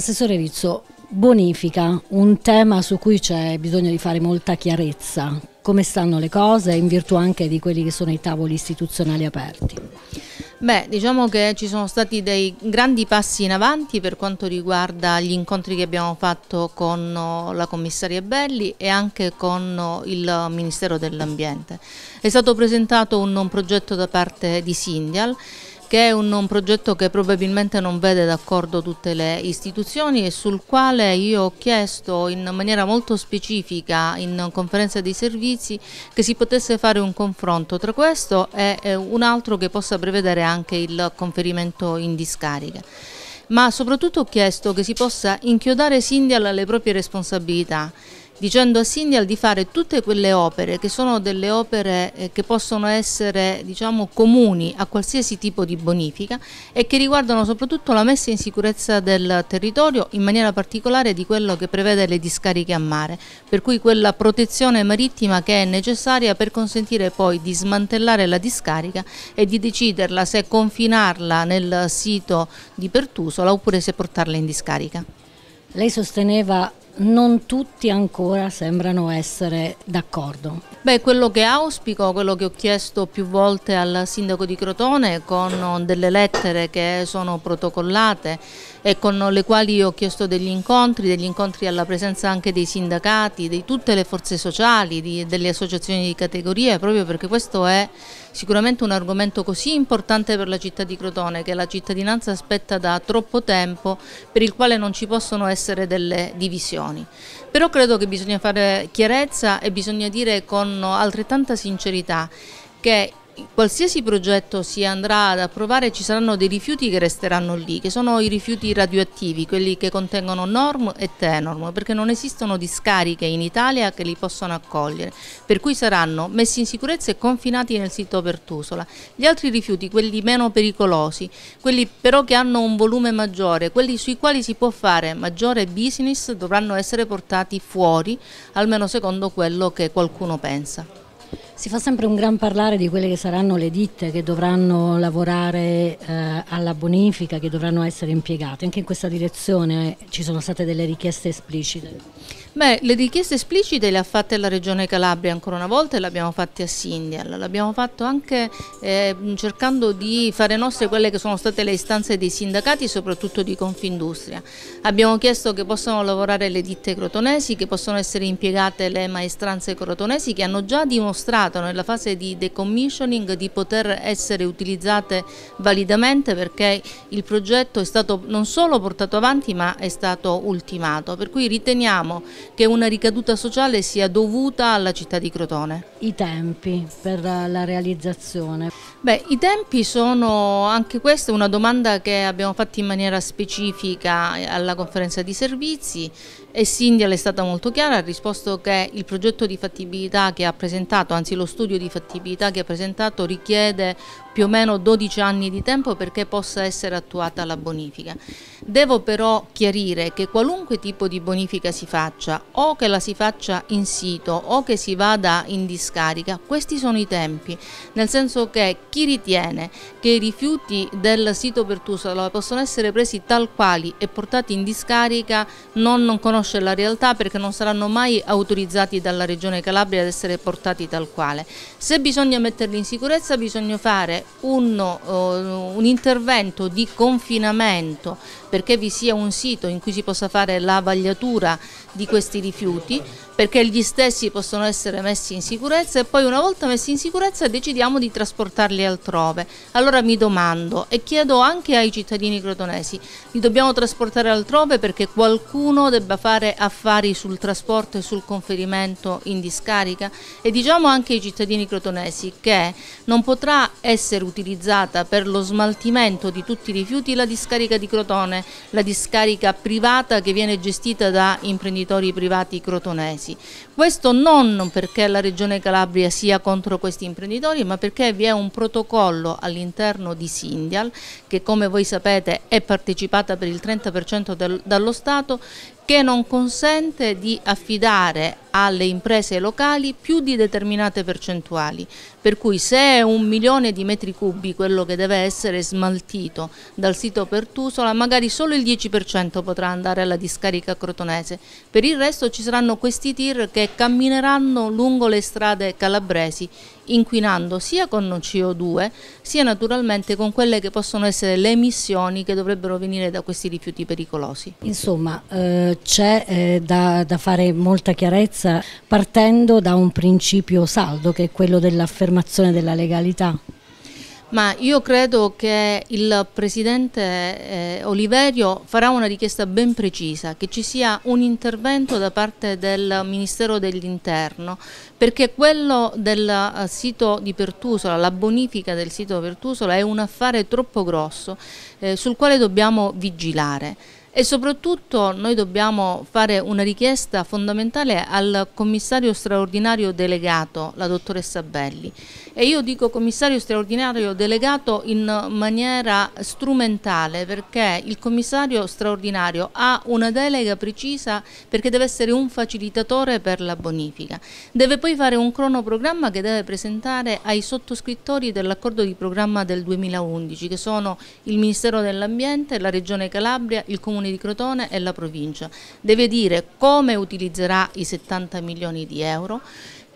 Assessore Rizzo, bonifica, un tema su cui c'è bisogno di fare molta chiarezza. Come stanno le cose in virtù anche di quelli che sono i tavoli istituzionali aperti? Beh, diciamo che ci sono stati dei grandi passi in avanti per quanto riguarda gli incontri che abbiamo fatto con oh, la commissaria Belli e anche con oh, il Ministero dell'Ambiente. È stato presentato un, un progetto da parte di Sindial che è un, un, progetto che probabilmente non vede d'accordo tutte le istituzioni e sul quale io ho chiesto in maniera molto specifica in conferenza dei servizi che si potesse fare un confronto tra questo e, e un altro che possa prevedere anche il conferimento in discarica ma soprattutto ho chiesto che si possa inchiodare Sindial alle proprie responsabilità dicendo a Sindial di fare tutte quelle opere che sono delle opere eh, che possono essere diciamo, comuni a qualsiasi tipo di bonifica e che riguardano soprattutto la messa in sicurezza del territorio, in maniera particolare di quello che prevede le discariche a mare, per cui quella protezione marittima che è necessaria per consentire poi di smantellare la discarica e di deciderla se confinarla nel sito di Pertusola oppure se portarla in discarica. Lei sosteneva non tutti ancora sembrano essere d'accordo. Beh, quello che auspico, quello che ho chiesto più volte al sindaco di Crotone con delle lettere che sono protocollate e con le quali ho chiesto degli incontri, degli incontri alla presenza anche dei sindacati, di tutte le forze sociali, di, delle associazioni di categoria, proprio perché questo è Sicuramente un argomento così importante per la città di Crotone che la cittadinanza aspetta da troppo tempo per il quale non ci possono essere delle divisioni. Però credo che bisogna fare chiarezza e bisogna dire con altrettanta sincerità che qualsiasi progetto si andrà ad approvare ci saranno dei rifiuti che resteranno lì, che sono i rifiuti radioattivi, quelli che contengono norm e tenorm, perché non esistono discariche in Italia che li possano accogliere, per cui saranno messi in sicurezza e confinati nel sito Pertusola. Gli altri rifiuti, quelli meno pericolosi, quelli però che hanno un volume maggiore, quelli sui quali si può fare maggiore business, dovranno essere portati fuori, almeno secondo quello che qualcuno pensa. Si fa sempre un gran parlare di quelle che saranno le ditte che dovranno lavorare eh, alla bonifica, che dovranno essere impiegate. Anche in questa direzione ci sono state delle richieste esplicite. Beh, le richieste esplicite le ha fatte la Regione Calabria ancora una volta e le abbiamo fatte a Sindial. L'abbiamo fatto anche eh, cercando di fare nostre quelle che sono state le istanze dei sindacati soprattutto di Confindustria. Abbiamo chiesto che possano lavorare le ditte crotonesi, che possono essere impiegate le maestranze crotonesi che hanno già dimostrato dimostrato nella fase di decommissioning di poter essere utilizzate validamente perché il progetto è stato non solo portato avanti ma è stato ultimato, per cui riteniamo che una ricaduta sociale sia dovuta alla città di Crotone. I tempi per la realizzazione? Beh, i tempi sono anche questa una domanda che abbiamo fatto in maniera specifica alla conferenza di servizi e Sindial è stata molto chiara, ha risposto che il progetto di fattibilità che ha presentato, anzi lo studio di fattibilità che ha presentato richiede più o meno 12 anni di tempo perché possa essere attuata la bonifica. Devo però chiarire che qualunque tipo di bonifica si faccia, o che la si faccia in sito o che si vada in discarica, questi sono i tempi, nel senso che chi ritiene che i rifiuti del sito Pertusola possono essere presi tal quali e portati in discarica non, non conosce la realtà perché non saranno mai autorizzati dalla Regione Calabria ad essere portati tal quale. Se bisogna metterli in sicurezza bisogna fare fare uno, eh, un intervento di confinamento perché vi sia un sito in cui si possa fare la vagliatura di questi rifiuti perché gli stessi possono essere messi in sicurezza e poi una volta messi in sicurezza decidiamo di trasportarli altrove. Allora mi domando e chiedo anche ai cittadini crotonesi, li dobbiamo trasportare altrove perché qualcuno debba fare affari sul trasporto e sul conferimento in discarica? E diciamo anche ai cittadini crotonesi che non potrà essere utilizzata per lo smaltimento di tutti i rifiuti la discarica di Crotone, la discarica privata che viene gestita da imprenditori privati crotonesi imprese. Questo non perché la Regione Calabria sia contro questi imprenditori, ma perché vi è un protocollo all'interno di Sindial, che come voi sapete è partecipata per il 30% del, dallo Stato, che non consente di affidare alle imprese locali più di determinate percentuali, per cui se è un milione di metri cubi quello che deve essere smaltito dal sito Pertusola, magari solo il 10% potrà andare alla discarica crotonese, per il resto ci saranno questi tir che cammineranno lungo le strade calabresi inquinando sia con CO2 sia naturalmente con quelle che possono essere le emissioni che dovrebbero venire da questi rifiuti pericolosi. Insomma eh, c'è eh, da, da fare molta chiarezza partendo da un principio saldo che è quello dell'affermazione della legalità. Ma io credo che il Presidente eh, Oliverio farà una richiesta ben precisa, che ci sia un intervento da parte del Ministero dell'Interno, perché quello del eh, sito di Pertusola, la bonifica del sito di Pertusola è un affare troppo grosso eh, sul quale dobbiamo vigilare. E soprattutto noi dobbiamo fare una richiesta fondamentale al commissario straordinario delegato, la dottoressa Belli. E io dico commissario straordinario delegato in maniera strumentale perché il commissario straordinario ha una delega precisa perché deve essere un facilitatore per la bonifica. Deve poi fare un cronoprogramma che deve presentare ai sottoscrittori dell'accordo di programma del 2011 che sono il Ministero dell'Ambiente, la Regione Calabria, il Comune comuni di Crotone e la provincia. Deve dire come utilizzerà i 70 milioni di euro,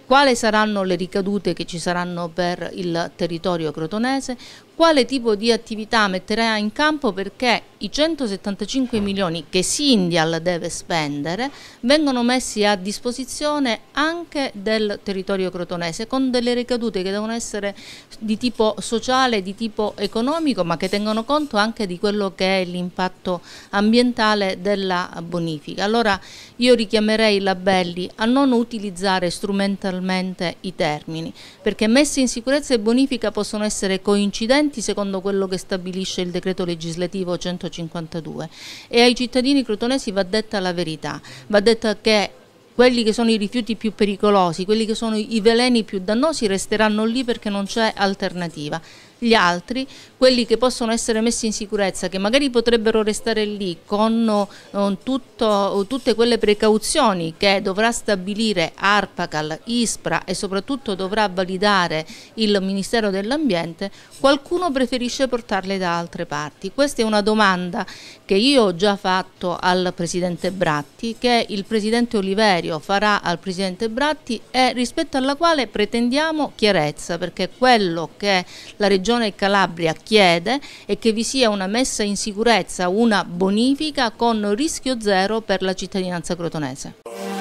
quali saranno le ricadute che ci saranno per il territorio crotonese, quale tipo di attività metterà in campo perché i 175 milioni che Sindial deve spendere vengono messi a disposizione anche del territorio crotonese con delle ricadute che devono essere di tipo sociale, di tipo economico ma che tengono conto anche di quello che è l'impatto ambientale della bonifica. Allora io richiamerei la Belli a non utilizzare strumentalmente i termini perché messa in sicurezza e bonifica possono essere coincidenti emittenti secondo quello che stabilisce il decreto legislativo 152 e ai cittadini crotonesi va detta la verità, va detta che quelli che sono i rifiuti più pericolosi, quelli che sono i veleni più dannosi resteranno lì perché non c'è alternativa gli altri, quelli che possono essere messi in sicurezza, che magari potrebbero restare lì con, eh, tutto, tutte quelle precauzioni che dovrà stabilire ARPACAL, ISPRA e soprattutto dovrà validare il Ministero dell'Ambiente, qualcuno preferisce portarle da altre parti. Questa è una domanda che io ho già fatto al Presidente Bratti, che il Presidente Oliverio farà al Presidente Bratti e rispetto alla quale pretendiamo chiarezza, perché quello che la Regione Regione Calabria chiede è che vi sia una messa in sicurezza, una bonifica con rischio zero per la cittadinanza crotonese.